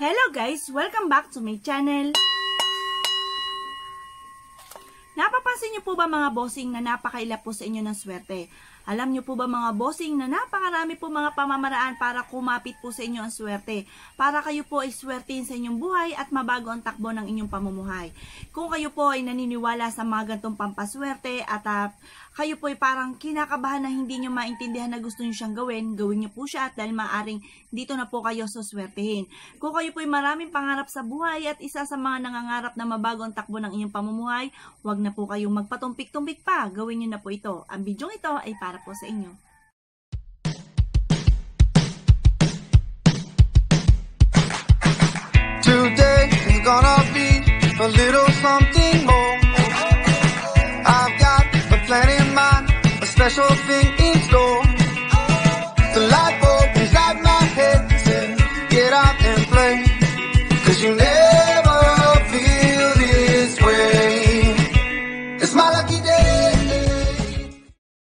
Hello guys! Welcome back to my channel! Napapansin niyo po ba mga bossing na napakaila po sa inyo ng swerte? Alam niyo po ba mga bossing na napakarami po mga pamamaraan para kumapit po sa inyo ang swerte? Para kayo po ay swertein sa inyong buhay at mabago ang takbo ng inyong pamumuhay. Kung kayo po ay naniniwala sa mga gantong pampaswerte at uh, kayo po ay parang kinakabahan na hindi nyo maintindihan na gusto nyo siyang gawin, gawin nyo po siya at dahil maaring dito na po kayo suswertehin. Kung kayo po ay maraming pangarap sa buhay at isa sa mga nangangarap na mabago ang takbo ng inyong pamumuhay, huwag na po kayong magpatumpik-tumpik pa. Gawin nyo na po ito. Ang bidyong ito ay para po sa inyo. Today is gonna be special thing in store. The light bulb inside my head said, get out and play. Cause you never feel this way. It's my lucky day.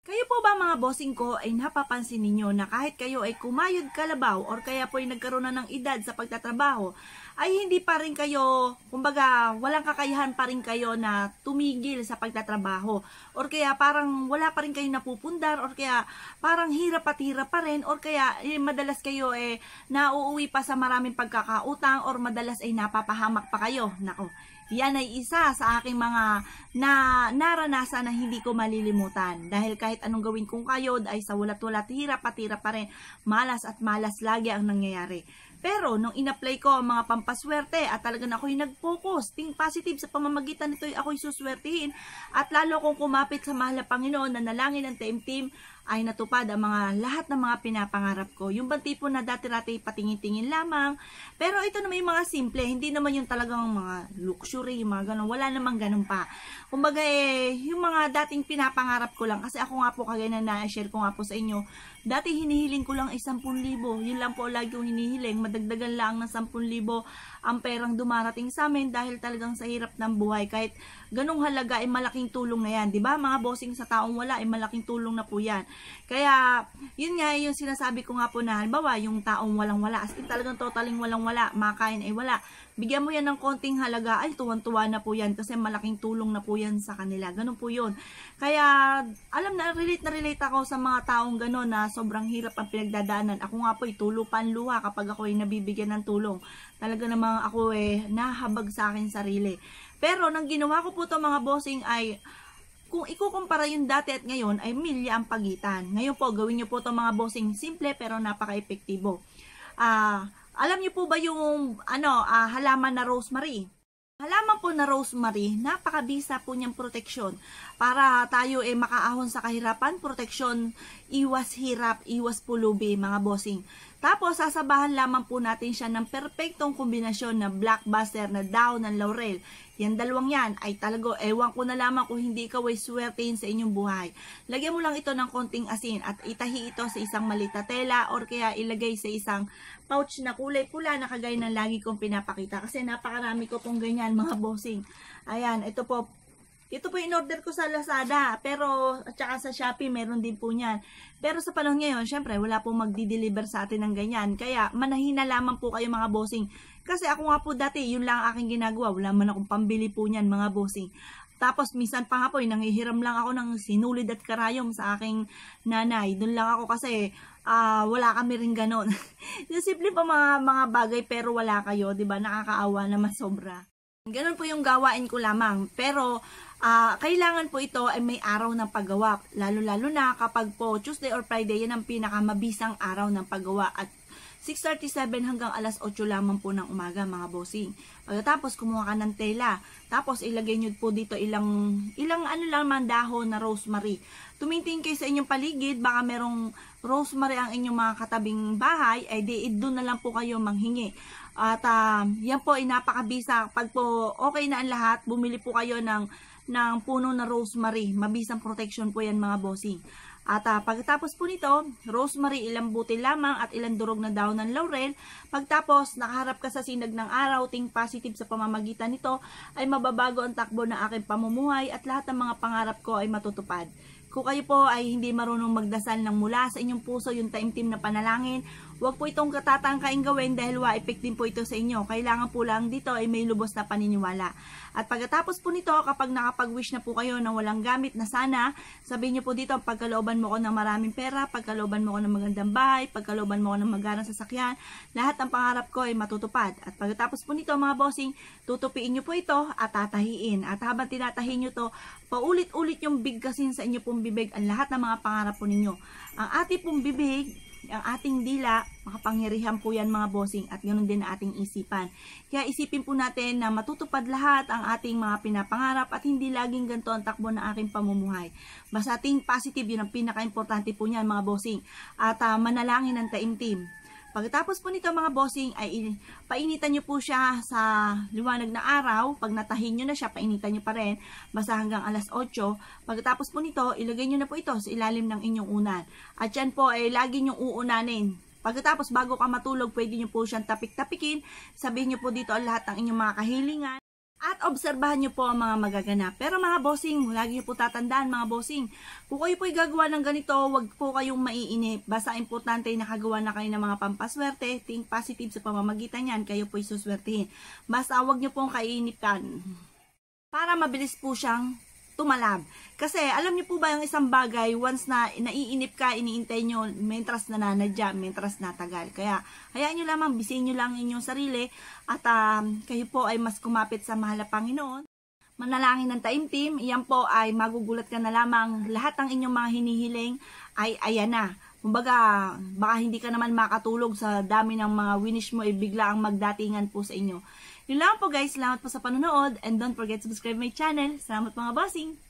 Kayo po ba mga bossing ko ay napapansin ninyo na kahit kayo ay kumayod kalabaw or kaya po ay nagkaroon na ng edad sa pagtatrabaho, ay hindi pa rin kayo, kumbaga, walang kakayahan pa rin kayo na tumigil sa pagtatrabaho. Or kaya parang wala pa rin kayong napupundar, or kaya parang hirap at hirap pa rin, or kaya eh, madalas kayo eh, nauuwi pa sa maraming pagkakautang, or madalas ay eh, napapahamak pa kayo. Nako, yan ay isa sa aking mga na naranasan na hindi ko malilimutan. Dahil kahit anong gawin kong kayod ay sa wala-tulat, hirap at hirap pa rin. Malas at malas lagi ang nangyayari. Pero nung inapply ko ang mga pampaswerte at talagang ako yung nag-focus, think positive sa pamamagitan nito yung suswertihin at lalo kong kumapit sa mahal na Panginoon na nalangin ng team-team ay natupad ang mga lahat ng mga pinapangarap ko. Yung bang tipo na dati-dati patingin-tingin lamang. Pero ito naman yung mga simple. Hindi naman yung talagang mga luxury, yung mga ganun. Wala namang ganun pa. Kumbaga eh, yung mga dating pinapangarap ko lang. Kasi ako nga po kagaya na share ko nga po sa inyo. Dati hinihiling ko lang ay 10,000. Yun lang po lagi yung hinihiling. Madagdagan lang ng 10,000 ang perang dumarating sa amin dahil talagang sa hirap ng buhay. Kahit ganung halaga ay malaking tulong na yan. ba diba? Mga bossing sa taong wala ay malaking tulong na po yan. Kaya, yun nga yung sinasabi ko nga po na halimbawa, yung taong walang-wala, as in talagang totaling walang-wala, makain ay wala. Bigyan mo yan ng konting halaga, ay tuwan-tuwa na po yan kasi malaking tulong na po yan sa kanila. Ganun po yun. Kaya, alam na, relate na relate ako sa mga taong ganun na sobrang hirap ang pinagdadaanan. Ako nga po, itulupan eh, luha kapag ako ay nabibigyan ng tulong. Talaga namang ako eh, nahabag sa akin sarili. Pero, nang ginawa ko po to mga bossing ay, kung ikukumpara yung dati at ngayon ay milya ang pagitan. Ngayon po, gawin nyo po itong mga bossing simple pero napaka-epektibo. Uh, alam nyo po ba yung ano, uh, halaman na rosemary? Halaman po na rosemary, napakabisa po niyang proteksyon para tayo eh, makaahon sa kahirapan, proteksyon, iwas hirap, iwas pulubi mga bossing. Tapos, sasabahan lamang po natin siya ng perfectong kombinasyon na blockbuster na daw ng laurel. Yan dalawang yan ay talago, ewan ko na lamang kung hindi ikaw ay swertein sa inyong buhay. Lagyan mo lang ito ng konting asin at itahi ito sa isang malita tela or kaya ilagay sa isang pouch na kulay pula na kagaya ng lagi kong pinapakita. Kasi napakarami ko pong ganyan mga bossing. Ayan, ito po, ito po in-order ko sa Lazada, pero at saka sa Shopee meron din po niyan. Pero sa panahon ngayon, syempre wala po magdi-deliver sa atin ng ganyan. Kaya manahina lamang po kayo mga bossing. Kasi ako nga po dati, yun lang aking ginagawa. Wala man akong pambili po niyan mga bossing. Tapos minsan pa nga po, eh, nanghihiram lang ako ng sinulid at karayom sa aking nanay. Doon lang ako kasi uh, wala kami rin ganon. Simple pa mga, mga bagay pero wala kayo, di ba? Nakakaawa naman sobra. Ganon po yung gawain ko lamang. Pero Uh, kailangan po ito ay may araw ng paggawa. Lalo-lalo na kapag po Tuesday or Friday, yan ang pinakamabisang araw ng paggawa. At 6.37 hanggang alas 8 lamang po ng umaga mga bossing. Pagkatapos kumuha ka ng tela, tapos ilagay nyo po dito ilang, ilang ano lang dahon na rosemary. Tuminting kayo sa inyong paligid, baka merong rosemary ang inyong mga katabing bahay, ay di doon na lang po kayo manghingi. At uh, yan po ay napakabisa. Pag po okay na ang lahat, bumili po kayo ng ng puno na rosemary. Mabisang protection po yan mga bossing. At uh, pagkatapos po nito, rosemary ilang buti lamang at ilang durog na daon ng laurel. Pagtapos, nakaharap ka sa sinag ng araw, ting positive sa pamamagitan nito, ay mababago ang takbo ng aking pamumuhay at lahat ng mga pangarap ko ay matutupad. Kung kayo po ay hindi marunong magdasal ng mula sa inyong puso yung taimtim na panalangin, huwag po itong katatangkain gawin dahil wa-effect din po ito sa inyo. Kailangan po lang dito ay may lubos na paniniwala. At pagkatapos po nito, kapag nakapag-wish na po kayo ng walang gamit na sana, sabihin niyo po dito, pagkalooban mo ko ng maraming pera, pagkalooban mo ko ng magandang bahay, pagkalooban mo ko ng magandang sasakyan, lahat ng pangarap ko ay matutupad. At pagkatapos po nito mga bossing, tutupiin niyo po ito at tatahiin. At habang tinatahi niyo to, paulit-ulit yung bigkasin sa inyo pong bibig ang lahat ng mga pangarap po ninyo. Ang ating pong bibig, ang ating dila, makapangyarihan po yan mga bossing at ganoon din ang ating isipan. Kaya isipin po natin na matutupad lahat ang ating mga pinapangarap at hindi laging ganito ang takbo ng aking pamumuhay. Basta ating positive, yun ang pinaka-importante po niyan mga bossing. At uh, manalangin ng taimtim Pagkatapos po nito mga bossing, ay painitan nyo po siya sa liwanag na araw. Pag natahin nyo na siya, painitan nyo pa rin. Basta hanggang alas 8. Pagkatapos po nito, ilagay nyo na po ito sa ilalim ng inyong unan. At yan po, ay eh, lagi nyo uunanin. Pagkatapos, bago ka matulog, pwede nyo po siyang tapik-tapikin. Sabihin nyo po dito ang lahat ng inyong mga kahilingan at obserbahan nyo po ang mga magaganap. Pero mga bossing, lagi nyo po tatandaan mga bossing, kung kayo po'y gagawa ng ganito, wag po kayong maiinip. Basta importante nakagawa na kayo ng mga pampaswerte, think positive sa pamamagitan yan, kayo po'y suswertihin. Basta wag nyo pong kainipan para mabilis po siyang tumalab. Kasi alam niyo po ba yung isang bagay, once na naiinip ka, iniintay nyo, mentras nananadya, mentras natagal. Kaya hayaan nyo lamang, bisihin nyo lang inyong sarili at um, kayo po ay mas kumapit sa mahal na Panginoon. Manalangin ng taimtim, iyan po ay magugulat ka na lamang lahat ng inyong mga hinihiling ay ayan na. Kumbaga, baka hindi ka naman makatulog sa dami ng mga winish mo, ay eh, bigla ang magdatingan po sa inyo. Yun lang po guys. Salamat po sa panonood. And don't forget to subscribe my channel. Salamat mga bossing!